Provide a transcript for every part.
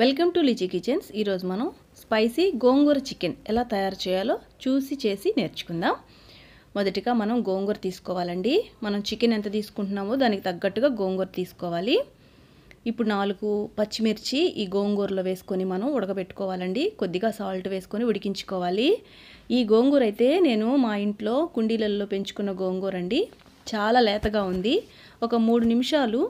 welcome to లిచి kitchens ఈరోజు మనం spicy gongura chicken ఎలా తయారు చేయాలో చూసి చేసి నేర్చుకుందాం మొదటిగా మనం గోంగూర తీసుకోవాలండి మనం చికెన్ ఎంత తీసుకుంటున్నామో దానికి తగ్గట్టుగా గోంగూర తీసుకోవాలి ఇప్పుడు నాలుగు పచ్చిమిర్చి ఈ గోంగూరలో వేసుకొని మనం ఉడకబెట్టుకోవాలండి కొద్దిగా సాల్ట్ వేసుకొని ఉడికించుకోవాలి ఈ గోంగూర అయితే నేను మా ఇంట్లో కుండీలలో పెంచుకున్న గోంగూర అండి చాలా లేతగా ఉంది ఒక మూడు నిమిషాలు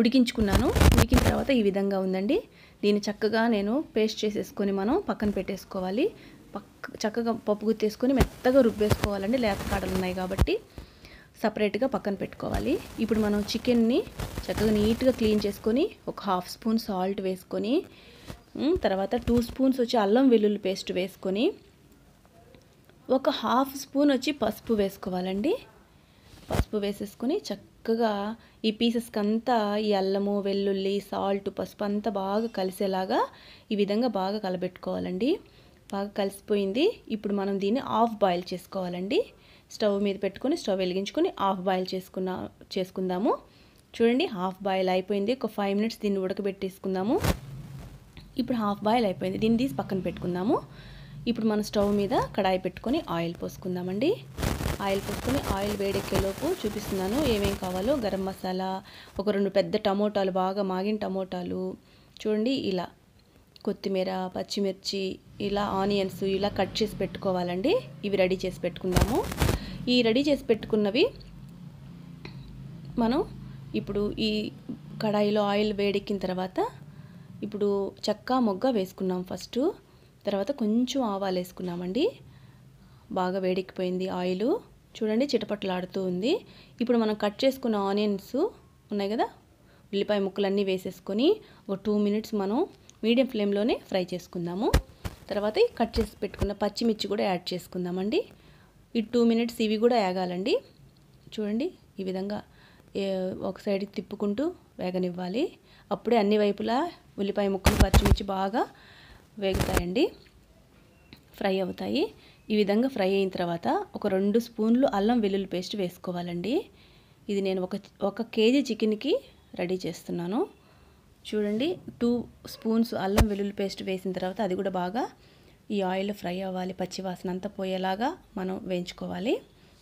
ఉడికించుకున్నాను ఉడికిన తర్వాత ఈ విధంగా ఉందండి దీన్ని చక్కగా నేను పేస్ట్ చేసేసుకొని మనం పక్కన పెట్టేసుకోవాలి పక్క చక్కగా పప్పు గుర్తేసుకొని మెత్తగా రుబ్బేసుకోవాలండి లేత కాడలు ఉన్నాయి కాబట్టి సపరేట్గా పక్కన పెట్టుకోవాలి ఇప్పుడు మనం చికెన్ని చక్కగా నీట్గా క్లీన్ చేసుకొని ఒక హాఫ్ స్పూన్ సాల్ట్ వేసుకొని తర్వాత టూ స్పూన్స్ వచ్చి అల్లం వెల్లుల్లి పేస్ట్ వేసుకొని ఒక హాఫ్ స్పూన్ వచ్చి పసుపు వేసుకోవాలండి పసుపు వేసేసుకొని చక్క చక్కగా ఈ పీసెస్కి అంతా ఈ అల్లము వెల్లుల్లి సాల్ట్ పసుపు అంతా బాగా కలిసేలాగా ఈ విధంగా బాగా కలబెట్టుకోవాలండి బాగా కలిసిపోయింది ఇప్పుడు మనం దీన్ని ఆఫ్ బాయిల్ చేసుకోవాలండి స్టవ్ మీద పెట్టుకొని స్టవ్ వెలిగించుకొని హాఫ్ బాయిల్ చేసుకున్నా చేసుకుందాము చూడండి హాఫ్ బాయిల్ అయిపోయింది ఒక ఫైవ్ మినిట్స్ దీన్ని ఉడకబెట్టేసుకుందాము ఇప్పుడు హాఫ్ బాయిల్ అయిపోయింది దీన్ని తీసి పక్కన పెట్టుకుందాము ఇప్పుడు మన స్టవ్ మీద కడాయి పెట్టుకొని ఆయిల్ పోసుకుందామండి ఆయిల్ పోసుకొని ఆయిల్ వేడెక్కేలోపు చూపిస్తున్నాను ఏమేం కావాలో గరం మసాలా ఒక రెండు పెద్ద టమోటాలు బాగా మాగిన టమోటాలు చూడండి ఇలా కొత్తిమీర పచ్చిమిర్చి ఇలా ఆనియన్స్ ఇలా కట్ చేసి పెట్టుకోవాలండి ఇవి రెడీ చేసి పెట్టుకుందాము ఈ రెడీ చేసి పెట్టుకున్నవి మనం ఇప్పుడు ఈ కడాయిలో ఆయిల్ వేడెక్కిన తర్వాత ఇప్పుడు చెక్క మొగ్గ వేసుకున్నాం ఫస్ట్ తర్వాత కొంచెం ఆవాలు వేసుకున్నామండి బాగా వేడెక్కిపోయింది ఆయిలు చూడండి చిటపట్లాడుతూ ఉంది ఇప్పుడు మనం కట్ చేసుకున్న ఆనియన్స్ ఉన్నాయి కదా ఉల్లిపాయ ముక్కలన్నీ వేసేసుకొని ఒక టూ మినిట్స్ మనం మీడియం ఫ్లేమ్లోనే ఫ్రై చేసుకుందాము తర్వాత కట్ చేసి పెట్టుకున్న పచ్చిమిర్చి కూడా యాడ్ చేసుకుందామండి ఈ టూ మినిట్స్ ఇవి కూడా వేగాలండి చూడండి ఈ విధంగా ఒక సైడ్కి తిప్పుకుంటూ వేగనివ్వాలి అప్పుడే అన్ని వైపులా ఉల్లిపాయ ముక్కలు పచ్చిమిర్చి బాగా వేగుతాయండి ఫ్రై అవుతాయి ఈ విధంగా ఫ్రై అయిన తర్వాత ఒక రెండు స్పూన్లు అల్లం వెల్లుల్లి పేస్ట్ వేసుకోవాలండి ఇది నేను ఒక ఒక కేజీ చికెన్కి రెడీ చేస్తున్నాను చూడండి టూ స్పూన్స్ అల్లం వెల్లుల్లి పేస్ట్ వేసిన తర్వాత అది కూడా బాగా ఈ ఆయిల్ ఫ్రై అవ్వాలి పచ్చివాసన అంతా పోయేలాగా మనం వేయించుకోవాలి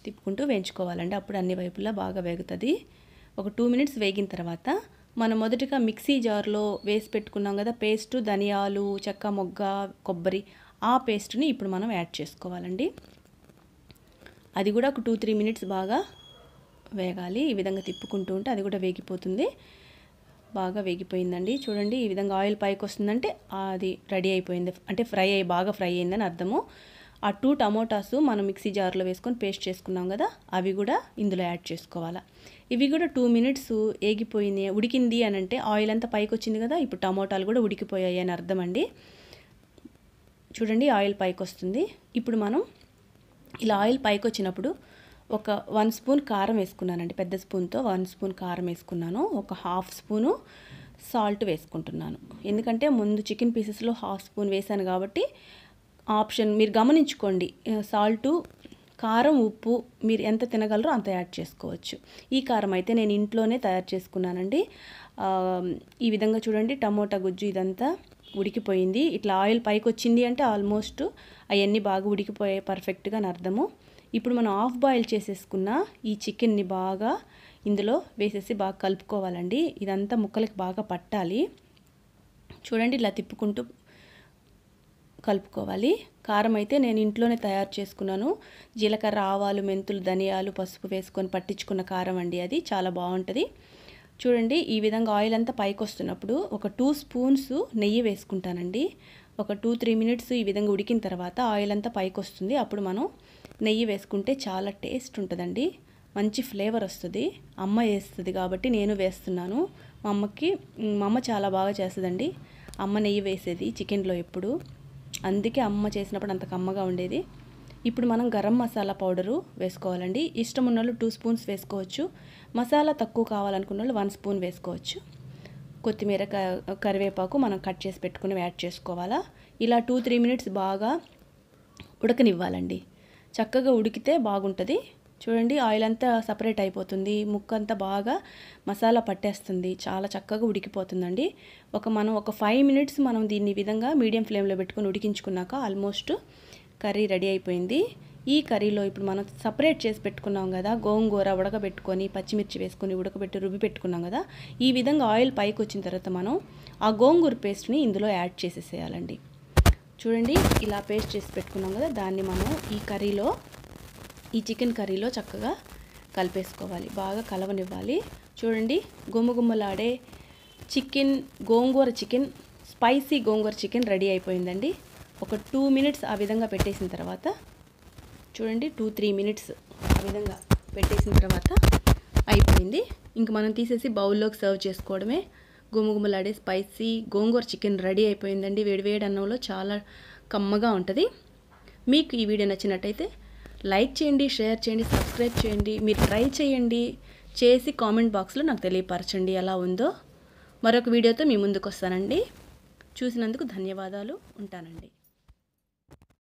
తిప్పుకుంటూ వేయించుకోవాలండి అప్పుడు అన్ని వైపులా బాగా వేగుతుంది ఒక టూ మినిట్స్ వేగిన తర్వాత మనం మొదటగా మిక్సీ జార్లో వేసి పెట్టుకున్నాం కదా పేస్టు ధనియాలు చెక్క మొగ్గ కొబ్బరి ఆ పేస్ట్ని ఇప్పుడు మనం యాడ్ చేసుకోవాలండి అది కూడా ఒక టూ త్రీ మినిట్స్ బాగా వేగాలి ఈ విధంగా తిప్పుకుంటూ ఉంటే అది కూడా వేగిపోతుంది బాగా వేగిపోయిందండి చూడండి ఈ విధంగా ఆయిల్ పైకి వస్తుందంటే అది రెడీ అయిపోయింది అంటే ఫ్రై అయ్యి బాగా ఫ్రై అయిందని అర్థము ఆ టూ టమోటాస్ మనం మిక్సీ జార్లో వేసుకొని పేస్ట్ చేసుకున్నాం కదా అవి కూడా ఇందులో యాడ్ చేసుకోవాలా ఇవి కూడా టూ మినిట్స్ ఏగిపోయింది ఉడికింది అని అంటే ఆయిల్ అంతా పైకి వచ్చింది కదా ఇప్పుడు టమోటాలు కూడా ఉడికిపోయాయి అని అర్థం అండి చూడండి ఆయిల్ పైకి వస్తుంది ఇప్పుడు మనం ఇలా ఆయిల్ పైకి వచ్చినప్పుడు ఒక వన్ స్పూన్ కారం వేసుకున్నానండి పెద్ద స్పూన్తో వన్ స్పూన్ కారం వేసుకున్నాను ఒక హాఫ్ స్పూను సాల్ట్ వేసుకుంటున్నాను ఎందుకంటే ముందు చికెన్ పీసెస్లో హాఫ్ స్పూన్ వేశాను కాబట్టి ఆప్షన్ మీరు గమనించుకోండి సాల్టు కారం ఉప్పు మీరు ఎంత తినగలరో అంత యాడ్ చేసుకోవచ్చు ఈ కారం అయితే నేను ఇంట్లోనే తయారు చేసుకున్నానండి ఈ విధంగా చూడండి టమోటా గుజ్జు ఇదంతా ఉడికిపోయింది ఇట్లా ఆయిల్ పైకి వచ్చింది అంటే ఆల్మోస్ట్ అవన్నీ బాగా ఉడికిపోయాయి పర్ఫెక్ట్గా అని అర్థము ఇప్పుడు మనం ఆఫ్ బాయిల్ చేసేసుకున్న ఈ చికెన్ని బాగా ఇందులో వేసేసి బాగా కలుపుకోవాలండి ఇదంతా ముక్కలకి బాగా పట్టాలి చూడండి ఇలా తిప్పుకుంటూ కలుపుకోవాలి కారం అయితే నేను ఇంట్లోనే తయారు చేసుకున్నాను జీలకర్ర ఆవాలు మెంతులు ధనియాలు పసుపు వేసుకొని పట్టించుకున్న కారం అండి అది చాలా బాగుంటుంది చూడండి ఈ విధంగా ఆయిల్ అంతా పైకి వస్తున్నప్పుడు ఒక టూ స్పూన్స్ నెయ్యి వేసుకుంటానండి ఒక టూ త్రీ మినిట్స్ ఈ విధంగా ఉడికిన తర్వాత ఆయిల్ అంతా పైకి వస్తుంది అప్పుడు మనం నెయ్యి వేసుకుంటే చాలా టేస్ట్ ఉంటుందండి మంచి ఫ్లేవర్ వస్తుంది అమ్మ వేస్తుంది కాబట్టి నేను వేస్తున్నాను మా అమ్మకి మా అమ్మ చాలా బాగా చేస్తుందండి అమ్మ నెయ్యి వేసేది చికెన్లో ఎప్పుడు అందుకే అమ్మ చేసినప్పుడు అంత కమ్మగా ఉండేది ఇప్పుడు మనం గరం మసాలా పౌడరు వేసుకోవాలండి ఇష్టం ఉన్న వాళ్ళు టూ స్పూన్స్ వేసుకోవచ్చు మసాలా తక్కువ కావాలనుకున్న వాళ్ళు వన్ స్పూన్ వేసుకోవచ్చు కొత్తిమీర కరివేపాకు మనం కట్ చేసి పెట్టుకుని యాడ్ చేసుకోవాలా ఇలా టూ త్రీ మినిట్స్ బాగా ఉడకనివ్వాలండి చక్కగా ఉడికితే బాగుంటుంది చూడండి ఆయిల్ అంతా సపరేట్ అయిపోతుంది ముక్క అంతా బాగా మసాలా పట్టేస్తుంది చాలా చక్కగా ఉడికిపోతుందండి ఒక మనం ఒక ఫైవ్ మినిట్స్ మనం దీన్ని విధంగా మీడియం ఫ్లేమ్లో పెట్టుకుని ఉడికించుకున్నాక ఆల్మోస్ట్ కర్రీ రెడీ అయిపోయింది ఈ కర్రీలో ఇప్పుడు మనం సపరేట్ చేసి పెట్టుకున్నాం కదా గోంగూర ఉడకబెట్టుకొని పచ్చిమిర్చి వేసుకొని ఉడకబెట్టి రుబ్బి పెట్టుకున్నాం కదా ఈ విధంగా ఆయిల్ పైకి వచ్చిన తర్వాత మనం ఆ గోంగూర పేస్ట్ని ఇందులో యాడ్ చేసేసేయాలండి చూడండి ఇలా పేస్ట్ చేసి పెట్టుకున్నాం కదా దాన్ని మనం ఈ కర్రీలో ఈ చికెన్ కర్రీలో చక్కగా కలిపేసుకోవాలి బాగా కలవనివ్వాలి చూడండి గుమ్మగుమ్మలాడే chicken gongura chicken spicy gongura chicken ready అయిపోయిందండి ఒక టూ మినిట్స్ ఆ విధంగా పెట్టేసిన తర్వాత చూడండి టూ త్రీ మినిట్స్ ఆ విధంగా పెట్టేసిన తర్వాత అయిపోయింది ఇంక మనం తీసేసి బౌల్లోకి సర్వ్ చేసుకోవడమే గుమగుమలాడే స్పైసీ గోంగూర చికెన్ రెడీ అయిపోయిందండి వేడివేడి అన్నంలో చాలా కమ్మగా ఉంటుంది మీకు ఈ వీడియో నచ్చినట్టయితే లైక్ చేయండి షేర్ చేయండి సబ్స్క్రైబ్ చేయండి మీరు ట్రై చేయండి చేసి కామెంట్ బాక్స్లో నాకు తెలియపరచండి ఎలా ఉందో మరొక వీడియోతో మీ ముందుకు వస్తానండి చూసినందుకు ధన్యవాదాలు ఉంటానండి